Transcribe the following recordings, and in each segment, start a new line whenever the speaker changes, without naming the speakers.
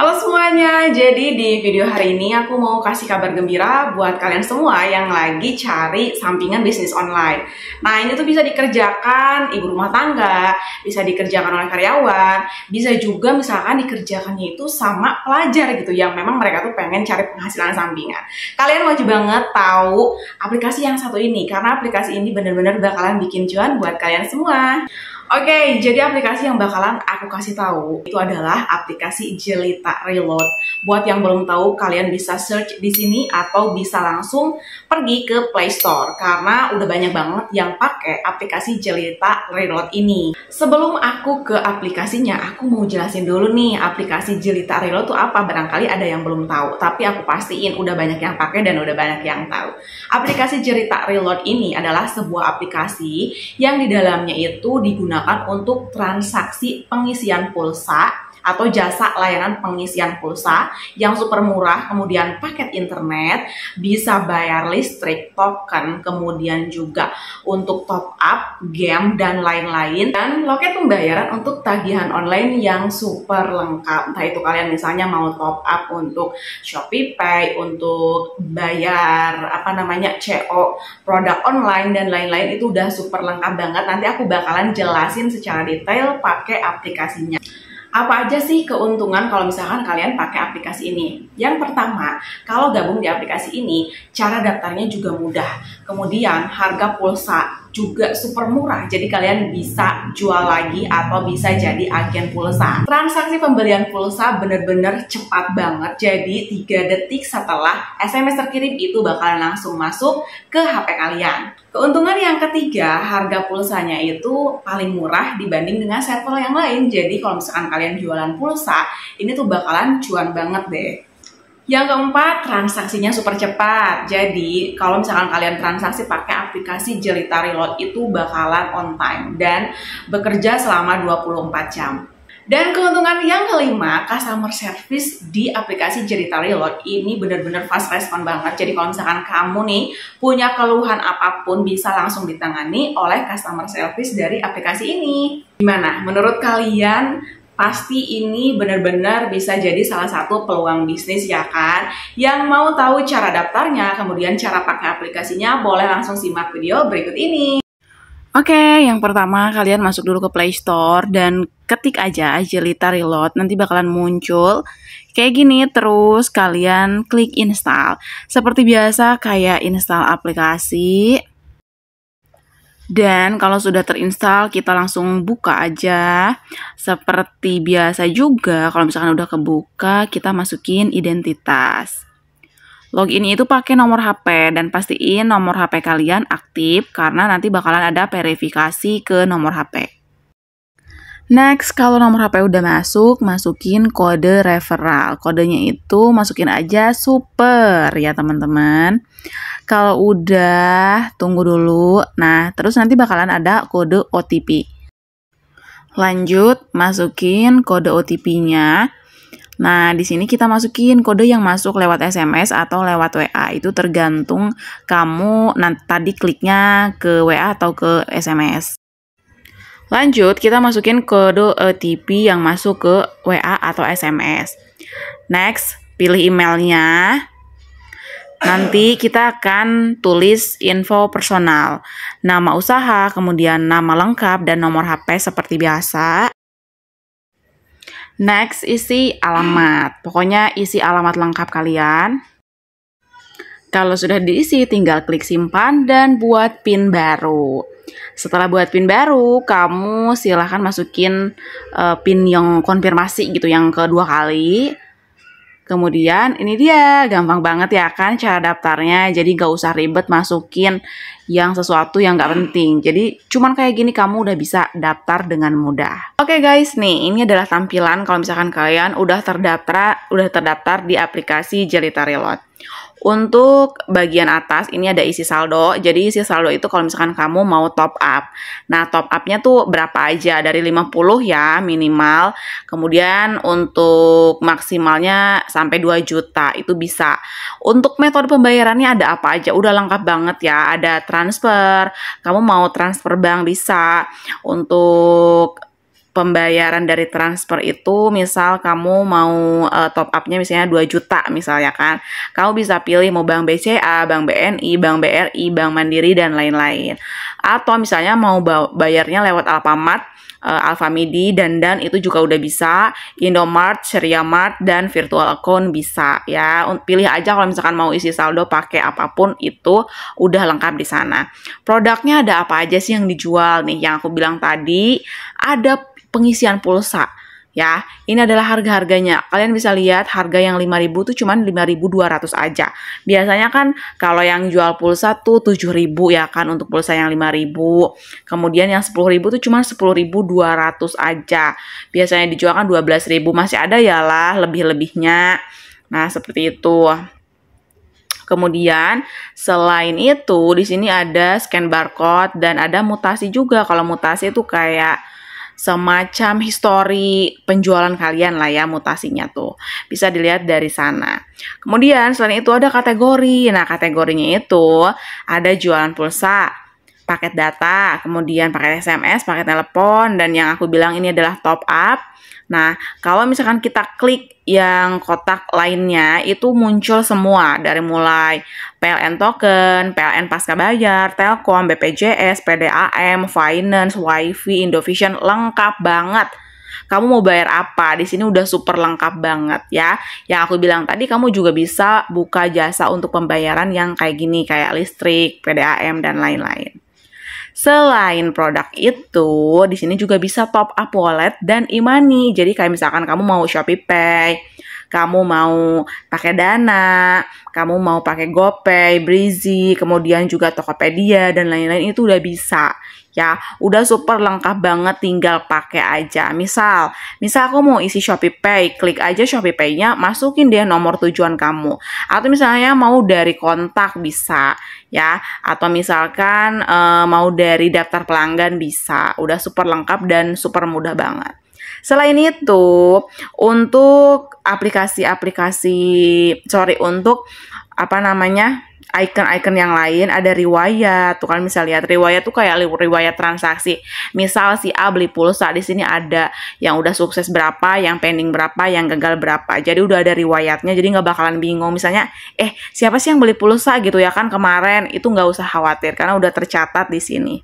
Halo semuanya, jadi di video hari ini aku mau kasih kabar gembira buat kalian semua yang lagi cari sampingan bisnis online. Nah ini tuh bisa dikerjakan ibu rumah tangga, bisa dikerjakan oleh karyawan, bisa juga misalkan dikerjakannya itu sama pelajar gitu yang memang mereka tuh pengen cari penghasilan sampingan. Kalian wajib banget tahu aplikasi yang satu ini karena aplikasi ini bener-bener bakalan bikin cuan buat kalian semua. Oke, okay, jadi aplikasi yang bakalan aku kasih tahu itu adalah aplikasi Jelita Reload. Buat yang belum tahu, kalian bisa search di sini atau bisa langsung pergi ke Play Store karena udah banyak banget yang pakai aplikasi Jelita Reload ini. Sebelum aku ke aplikasinya, aku mau jelasin dulu nih aplikasi Jelita Reload itu apa. Barangkali ada yang belum tahu, tapi aku pastiin udah banyak yang pakai dan udah banyak yang tahu. Aplikasi Jelita Reload ini adalah sebuah aplikasi yang di dalamnya itu digunakan digunakan untuk transaksi pengisian pulsa atau jasa layanan pengisian pulsa yang super murah, kemudian paket internet, bisa bayar listrik, token, kemudian juga untuk top up, game, dan lain-lain. Dan loket pembayaran untuk tagihan online yang super lengkap. Entah itu kalian misalnya mau top up untuk Shopee Pay, untuk bayar apa namanya CO, produk online, dan lain-lain itu udah super lengkap banget. Nanti aku bakalan jelas jelasin secara detail pakai aplikasinya. Apa aja sih keuntungan kalau misalkan kalian pakai aplikasi ini? Yang pertama, kalau gabung di aplikasi ini, cara daftarnya juga mudah. Kemudian harga pulsa juga super murah jadi kalian bisa jual lagi atau bisa jadi agen pulsa transaksi pembelian pulsa bener-bener cepat banget jadi 3 detik setelah SMS terkirim itu bakalan langsung masuk ke HP kalian keuntungan yang ketiga harga pulsanya itu paling murah dibanding dengan server yang lain jadi kalau misalkan kalian jualan pulsa ini tuh bakalan cuan banget deh yang keempat, transaksinya super cepat. Jadi, kalau misalkan kalian transaksi pakai aplikasi Jelita Reload itu bakalan on time dan bekerja selama 24 jam. Dan keuntungan yang kelima, customer service di aplikasi Jelita Reload ini benar-benar fast respon banget. Jadi kalau misalkan kamu nih punya keluhan apapun bisa langsung ditangani oleh customer service dari aplikasi ini. Gimana? Menurut kalian pasti ini benar-benar bisa jadi salah satu peluang bisnis ya kan. Yang mau tahu cara daftarnya, kemudian cara pakai aplikasinya, boleh langsung simak video berikut ini. Oke, yang pertama kalian masuk dulu ke Play Store dan ketik aja Agilita Reload. Nanti bakalan muncul kayak gini terus kalian klik install. Seperti biasa kayak install aplikasi, dan kalau sudah terinstall, kita langsung buka aja. Seperti biasa juga, kalau misalkan udah kebuka, kita masukin identitas. Login itu pakai nomor HP dan pastiin nomor HP kalian aktif karena nanti bakalan ada verifikasi ke nomor HP. Next, kalau nomor HP udah masuk, masukin kode referral. Kodenya itu masukin aja super ya teman-teman. Kalau udah, tunggu dulu. Nah, terus nanti bakalan ada kode OTP. Lanjut, masukin kode OTP-nya. Nah, di sini kita masukin kode yang masuk lewat SMS atau lewat WA. Itu tergantung kamu nanti tadi kliknya ke WA atau ke SMS. Lanjut, kita masukin kode OTP e, yang masuk ke WA atau SMS. Next, pilih emailnya. Nanti kita akan tulis info personal, nama usaha, kemudian nama lengkap dan nomor HP seperti biasa. Next, isi alamat. Pokoknya isi alamat lengkap kalian. Kalau sudah diisi, tinggal klik simpan dan buat PIN baru. Setelah buat pin baru, kamu silahkan masukin uh, pin yang konfirmasi gitu yang kedua kali. Kemudian ini dia, gampang banget ya kan cara daftarnya. Jadi gak usah ribet masukin yang sesuatu yang gak penting. Jadi cuman kayak gini kamu udah bisa daftar dengan mudah. Oke okay guys, nih ini adalah tampilan kalau misalkan kalian udah terdaftar udah terdaftar di aplikasi Jelita Reload. Untuk bagian atas ini ada isi saldo. Jadi isi saldo itu kalau misalkan kamu mau top up. Nah, top upnya tuh berapa aja? Dari 50 ya minimal. Kemudian untuk maksimalnya sampai 2 juta itu bisa. Untuk metode pembayarannya ada apa aja? Udah lengkap banget ya. Ada transfer, kamu mau transfer bank bisa. Untuk pembayaran dari transfer itu misal kamu mau uh, top upnya misalnya 2 juta misalnya kan kamu bisa pilih mau bank BCA, bank BNI, bank BRI, bank Mandiri dan lain-lain atau misalnya mau bayarnya lewat Alfamart uh, eh, Alfamidi, dan itu juga udah bisa, Indomart, Mart dan virtual account bisa ya. Pilih aja kalau misalkan mau isi saldo pakai apapun itu udah lengkap di sana. Produknya ada apa aja sih yang dijual nih? Yang aku bilang tadi ada pengisian pulsa ya. Ini adalah harga-harganya. Kalian bisa lihat harga yang 5000 tuh cuman 5200 aja. Biasanya kan kalau yang jual pulsa tuh 7000 ya kan untuk pulsa yang 5000. Kemudian yang 10000 tuh cuman 10200 aja. Biasanya dijual kan 12000 masih ada ya lah lebih-lebihnya. Nah, seperti itu. Kemudian selain itu di sini ada scan barcode dan ada mutasi juga. Kalau mutasi itu kayak semacam histori penjualan kalian lah ya mutasinya tuh. Bisa dilihat dari sana. Kemudian selain itu ada kategori. Nah, kategorinya itu ada jualan pulsa, paket data, kemudian paket SMS, paket telepon dan yang aku bilang ini adalah top up Nah, kalau misalkan kita klik yang kotak lainnya itu muncul semua dari mulai PLN token, PLN pasca bayar, Telkom, BPJS, PDAM, finance, WiFi, Indovision lengkap banget. Kamu mau bayar apa? Di sini udah super lengkap banget ya. Yang aku bilang tadi kamu juga bisa buka jasa untuk pembayaran yang kayak gini kayak listrik, PDAM dan lain-lain. Selain produk itu, di sini juga bisa top up wallet dan e-money. Jadi kayak misalkan kamu mau Shopee Pay, kamu mau pakai Dana, kamu mau pakai GoPay, Breezy, kemudian juga Tokopedia dan lain-lain itu udah bisa ya udah super lengkap banget tinggal pakai aja misal misal aku mau isi Shopee Pay klik aja Shopee Pay-nya masukin deh nomor tujuan kamu atau misalnya mau dari kontak bisa ya atau misalkan e, mau dari daftar pelanggan bisa udah super lengkap dan super mudah banget Selain itu, untuk aplikasi-aplikasi sorry untuk apa namanya? icon-icon yang lain ada riwayat tuh kan bisa lihat riwayat tuh kayak riwayat transaksi misal si A beli pulsa di sini ada yang udah sukses berapa yang pending berapa yang gagal berapa jadi udah ada riwayatnya jadi nggak bakalan bingung misalnya eh siapa sih yang beli pulsa gitu ya kan kemarin itu nggak usah khawatir karena udah tercatat di sini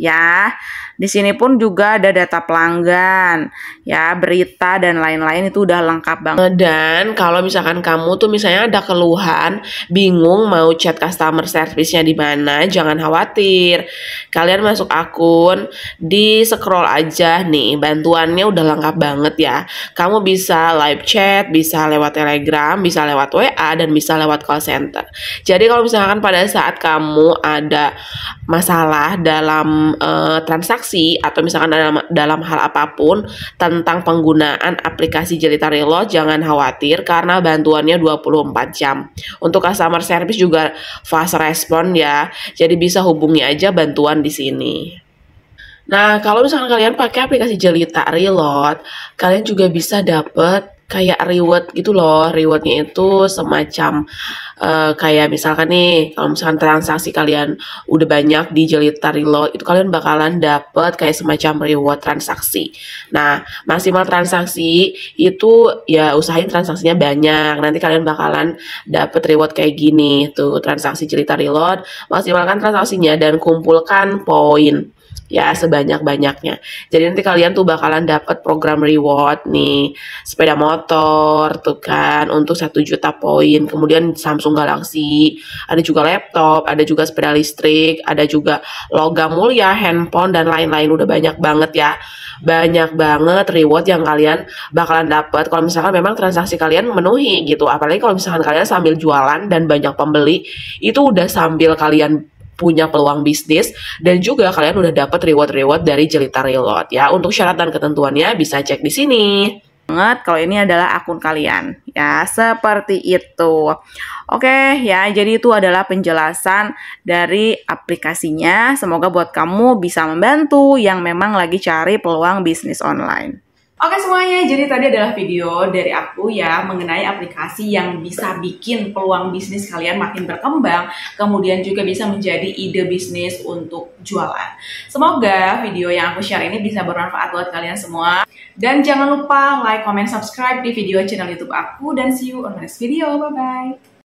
ya. Di sini pun juga ada data pelanggan, ya, berita dan lain-lain itu udah lengkap banget. Eh, dan kalau misalkan kamu tuh misalnya ada keluhan, bingung mau chat customer service-nya di mana, jangan khawatir. Kalian masuk akun, di scroll aja nih, bantuannya udah lengkap banget ya. Kamu bisa live chat, bisa lewat Telegram, bisa lewat WA dan bisa lewat call center. Jadi kalau misalkan pada saat kamu ada masalah dalam uh, transaksi atau misalkan dalam dalam hal apapun tentang penggunaan aplikasi Jelita Relo jangan khawatir karena bantuannya 24 jam. Untuk customer service juga fast respon ya. Jadi bisa hubungi aja bantuan di sini. Nah, kalau misalkan kalian pakai aplikasi Jelita Reload, kalian juga bisa dapet kayak reward gitu loh. Rewardnya itu semacam uh, kayak misalkan nih kalau misalkan transaksi kalian udah banyak di jelitari lo itu kalian bakalan dapet kayak semacam reward transaksi nah maksimal transaksi itu ya usahain transaksinya banyak nanti kalian bakalan dapet reward kayak gini tuh transaksi jelita reload maksimalkan transaksinya dan kumpulkan poin ya sebanyak-banyaknya. Jadi nanti kalian tuh bakalan dapat program reward nih, sepeda motor tuh kan untuk satu juta poin, kemudian Samsung Samsung Galaxy, ada juga laptop, ada juga sepeda listrik, ada juga logam mulia, handphone dan lain-lain udah banyak banget ya. Banyak banget reward yang kalian bakalan dapat kalau misalkan memang transaksi kalian memenuhi gitu. Apalagi kalau misalkan kalian sambil jualan dan banyak pembeli, itu udah sambil kalian punya peluang bisnis dan juga kalian udah dapat reward-reward dari jelita reload ya. Untuk syarat dan ketentuannya bisa cek di sini banget kalau ini adalah akun kalian ya seperti itu oke ya jadi itu adalah penjelasan dari aplikasinya semoga buat kamu bisa membantu yang memang lagi cari peluang bisnis online Oke semuanya, jadi tadi adalah video dari aku ya mengenai aplikasi yang bisa bikin peluang bisnis kalian makin berkembang, kemudian juga bisa menjadi ide bisnis untuk jualan. Semoga video yang aku share ini bisa bermanfaat buat kalian semua. Dan jangan lupa like, comment, subscribe di video channel YouTube aku dan see you on next video. Bye bye.